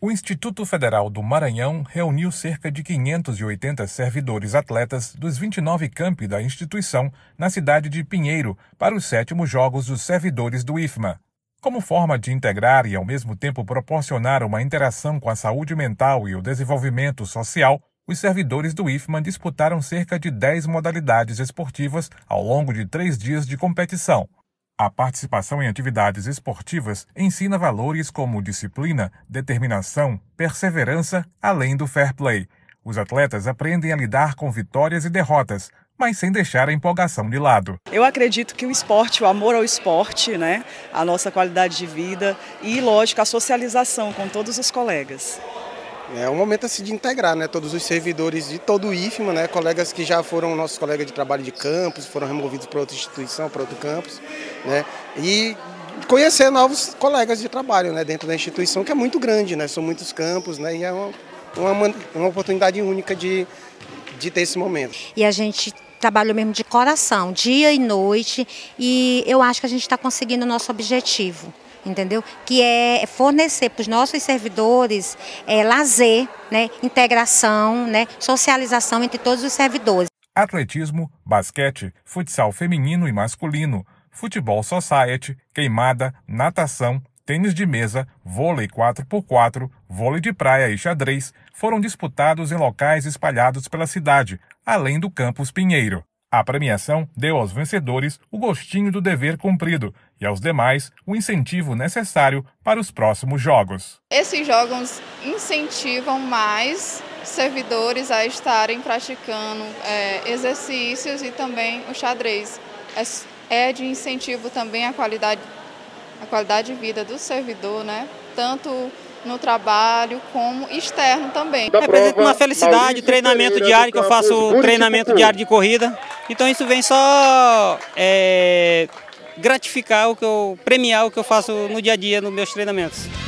O Instituto Federal do Maranhão reuniu cerca de 580 servidores atletas dos 29 campi da instituição na cidade de Pinheiro para os sétimos Jogos dos Servidores do IFMA. Como forma de integrar e ao mesmo tempo proporcionar uma interação com a saúde mental e o desenvolvimento social, os servidores do IFMA disputaram cerca de 10 modalidades esportivas ao longo de três dias de competição. A participação em atividades esportivas ensina valores como disciplina, determinação, perseverança, além do fair play. Os atletas aprendem a lidar com vitórias e derrotas, mas sem deixar a empolgação de lado. Eu acredito que o esporte, o amor ao esporte, né, a nossa qualidade de vida e, lógico, a socialização com todos os colegas. É um momento assim, de integrar né, todos os servidores de todo o IFMA, né, colegas que já foram nossos colegas de trabalho de campus, foram removidos para outra instituição, para outro campus, né, e conhecer novos colegas de trabalho né, dentro da instituição, que é muito grande, né, são muitos campos, né, e é uma, uma, uma oportunidade única de, de ter esse momento. E a gente trabalha mesmo de coração, dia e noite, e eu acho que a gente está conseguindo o nosso objetivo entendeu? Que é fornecer para os nossos servidores é, lazer, né, integração, né, socialização entre todos os servidores. Atletismo, basquete, futsal feminino e masculino, futebol society, queimada, natação, tênis de mesa, vôlei 4x4, vôlei de praia e xadrez foram disputados em locais espalhados pela cidade, além do campus Pinheiro. A premiação deu aos vencedores o gostinho do dever cumprido e aos demais o incentivo necessário para os próximos jogos. Esses jogos incentivam mais servidores a estarem praticando é, exercícios e também o xadrez. É, é de incentivo também a qualidade, a qualidade de vida do servidor, né? Tanto no trabalho como externo também. Representa uma felicidade, Maurício treinamento Pereira, diário, que eu faço treinamento diário de corrida. Então isso vem só é, gratificar o que eu premiar o que eu faço no dia a dia nos meus treinamentos.